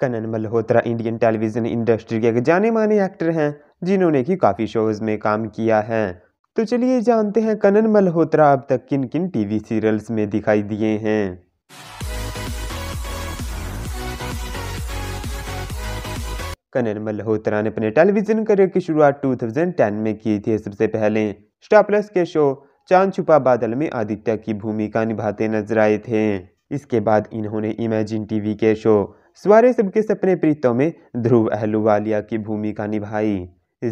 Kanan Malhotra Indian television industry के एक जाने माने एक्टर हैं जिन्होंने कि काफ़ी शोज़ में काम किया है तो चलिए जानते हैं कनन मल्होत्रा अब तक किन किन टीवी सीरियल्स में दिखाई दिए हैं कनन मल्होत्रा ने अपने टेलीविज़न करियर की शुरुआत 2010 में की थी सबसे पहले स्टार प्लस के शो चांद छुपा बादल में आदित्य की भूमिका निभाते नजर आए थे इसके बाद इन्होंने इमेजिन टीवी के शो सुआरेस सबके सपने प्रीतों में ध्रुव अहलुवालिया की भूमिका निभाई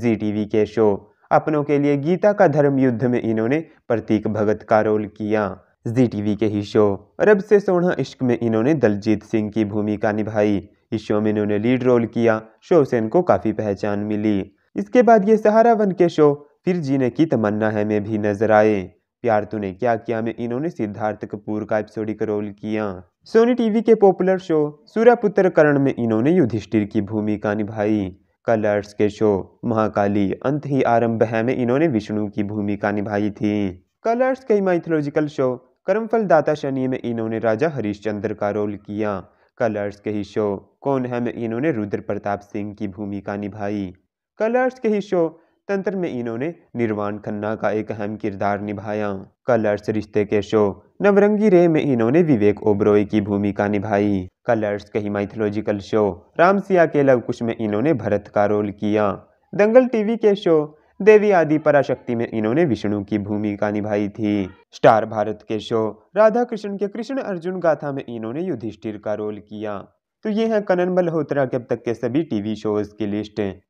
जी टीवी के शो अपनों के लिए गीता का धर्म युद्ध में इन्होंने प्रतीक भगत का रोल किया जी टीवी के ही शो रब से सोना इश्क में इन्होंने दलजीत सिंह की भूमिका निभाई इस शो में इन्होंने लीड रोल किया शो से इनको काफ़ी पहचान मिली इसके बाद ये सहारा वन के शो फिर जीने की तमन्ना है में भी नजर आए प्यार तूने क्या किया में इन्होंने सिद्धार्थ कपूर का एपिसोडिक रोल किया सोनी टीवी के पॉपुलर शो सूर्यपुत्र करण में इन्होंने युधिष्ठिर की भूमिका निभाई कलर्स के शो महाकाली अंत ही आरंभ है में इन्होंने विष्णु की भूमिका निभाई थी कलर्स के माइथोलॉजिकल शो कर्मफल दाता शनि में इन्होंने राजा हरिश्चंद्र का रोल किया कलर्स के ही शो कौन है में इन्होंने रुद्र प्रताप सिंह की भूमिका निभाई कलर्स के ही शो तंत्र में इन्होंने निर्वाण खन्ना का एक अहम किरदार निभाया कलर्स रिश्ते के शो नवरंगी रे में इन्होंने विवेक ओबरॉय की भूमिका निभाई कलर्स के माइथोलॉजिकल शो रामसिया के लव कुश में इन्होंने भरत का रोल किया दंगल टीवी के शो देवी आदि पराशक्ति में इन्होंने विष्णु की भूमिका निभाई थी स्टार भारत के शो राधा कृष्ण के कृष्ण अर्जुन गाथा में इन्होंने युधिष्ठिर का रोल किया तो ये है कनन मल्होत्रा के अब तक के सभी टीवी शोज की लिस्ट